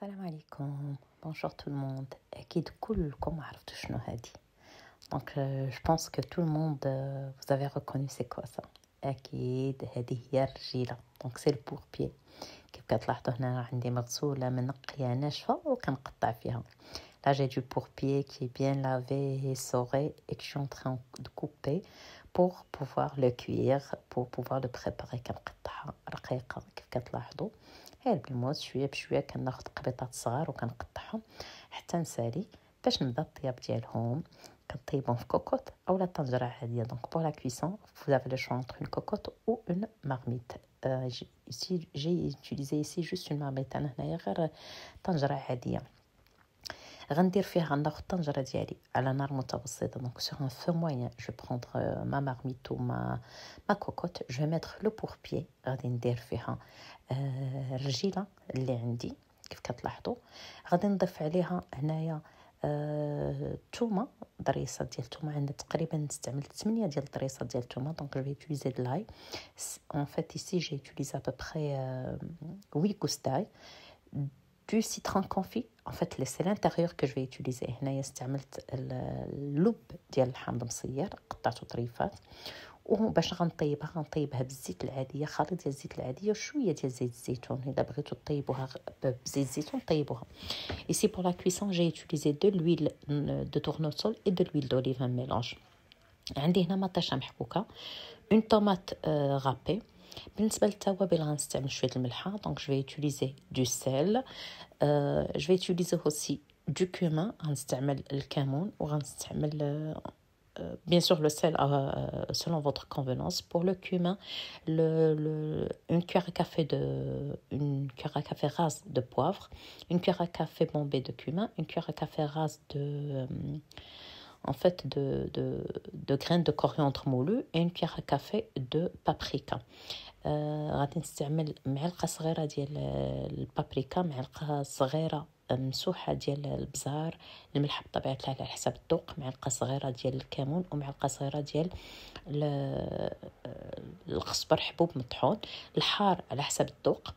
Salam aleykoum. Bonjour tout le monde. Akid koulkoum 3raftou chno hadi. Donc euh, je pense que tout le monde euh, vous avez reconnu ces quoi ça. Akid hadi hiya rjila. Donc c'est le porpier. Comme vous constatez là, j'ai mangsoula menqia nchfa w kanqta3 fiha. Là, j'ai du porpier qui est bien lavé et soré et je suis en train de couper pour pouvoir le cuire, pour pouvoir le préparer comme qu'on la râquica comme vous constatez. غير بالموز شويه بشويه كناخذ قبيطات صغار وكنقطعهم حتى نسالي باش نبدا الطياب ديالهم كنطيبهم في كوكوط اولا طنجره عاديه دونك بور لا كويسون جي جي جي جي جي جي جي جي جي جي جي جي جي جي جي جي جي جي هنايا غير طنجره عاديه غندير فيه غناخد الطنجره ديالي على نار متوسطه دونك سوغ ان فو موين جو بروندر ما مارميتو ما ما كوكوت جو ميتر لو بي غادي ندير فيها الرجيله اللي عندي كيف كتلاحظوا غادي نضيف عليها هنايا الثومه آه، ديال الثومه عندنا تقريبا استعملت 8 ديال الضريسه ديال الثومه دونك جو يوتيليزي د لاي ان فات ايسي جي يوتيليزي ا بوبري 8 كوستاي بو سيترون كونفي ان فيت لي سي لانتيريور كو جو يوتيليزي هنايا استعملت اللب ديال الحامض مصير قطعته طريفات وباش غنطيبها غنطيبها بالزيت العاديه خليط ديال الزيت العاديه وشويه ديال زيت الزيتون الا بغيتو طيبوها بزيت الزيتون طيبوها إيسي pour la cuisson j'ai utilisé de l'huile de tournesol et de l'huile d'olive ميلونج عندي هنا مطيشه محكوكه اون طوماط رابي بالنسبه للتوابل غنستعمل شويه الملحه دونك جو يوتيليزي دو سيل جو يوتيليزي aussi دو كومين غنستعمل الكمون وغنستعمل euh, bien sûr le sel euh, selon votre convenance. Pour le cumin, le, le, une cuillère à café de une cuillère à café rase de poivre, une cuillère à café bombée de cumin, une cuillère à café rase de euh, en fait de, de, de graines de coriandre moulu et une cuillère à café de paprika euh, غادي نستعمل معلقه صغيره ديال البابريكا معلقه صغيره مسوحه ديال البزار الملح بطبيعه الحال على حسب الذوق معلقه صغيره ديال الكمون ومعلقه صغيره ديال القزبر حبوب مطحون الحار على حسب الذوق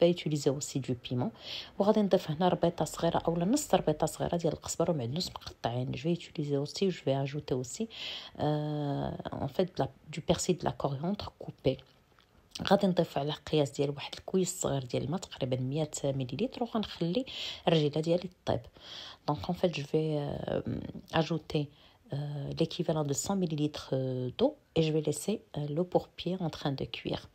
فايتوليزاو سي دو بيمون وغادي نضيف هنا ربيطه صغيره اولا نص ربيطه صغيره ديال القزبر ومعدنوس مقطعين جو يوتيليزي اوسي جو في اجوتي اوسي اون فيت دو بيرسي دو لا كوريوندر كوبي غادي نضيف على قياس ديال واحد الكويس صغير ديال الماء تقريبا 100 مليليتر وغنخلي الرجيله ديالي طيب دونك اون فيت جو في اجوتي l'équivalent de 100 ml d'eau et je vais laisser l'eau pour بيغ en train de cuire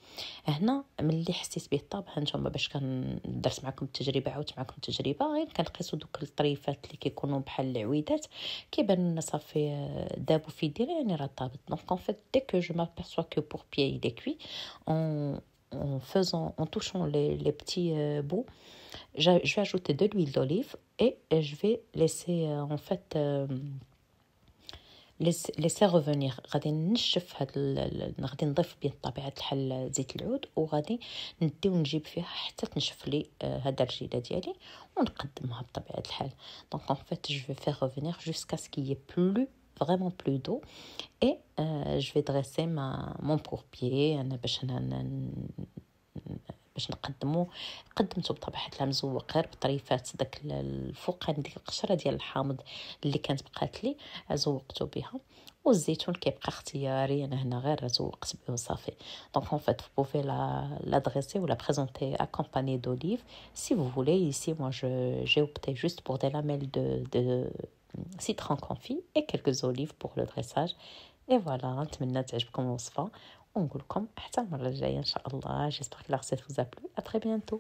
هنا ملي حسيت به الطاب هانتوما باش كان معكم التجربه عاودت معكم التجربه غير كنقيسوا دوك الطريفات اللي كيكونوا بحال العويدات كيبانوا لنا صافي دابو في يدينا يعني راه طابت دونك ان فيت دي كو جو مابيرسوا كو بور بيي il est cuit en en faisant, en touchant les, les petits euh, bouts, je, je vais ajouter de l'huile d'olive et je vais laisser euh, en fait euh, لسا غوفونيغ غادي نشف هاد ال... غادي نضيف بين طبيعه الحال زيت العود وغادي ندي ونجيب فيها حتى تنشف لي آه، هاد الرجيله ديالي ونقدمها بطبيعه الحال دونك اون فيت جو في غوفونيغ جوسكا سكي بلو فريمون بلو دو اي جو في دريسي ما مون بوربيي انا باش انا باش نقدمو قدمته بطبيعه الحال مزوق غير بطريفات داك الفوقان ديك القشره ديال الحامض اللي كانت بقات لي زوقته بها والزيتون كيبقى اختياري انا هنا غير زوقت به وصافي دونك اون فيت بوفي لا دريسي ولا بريزونتي اكومباني دوليف سي فو فولي مو جو جي اوبتي جوست بور دي لاميل دو دو سيترون كونفي اي quelques اوليف بور لو دريساج اي فوالا نتمنى تعجبكم الوصفه ونقول لكم حتى المره الجايه ان شاء الله جيسبر كو لا ريسيت ا تري بيانتو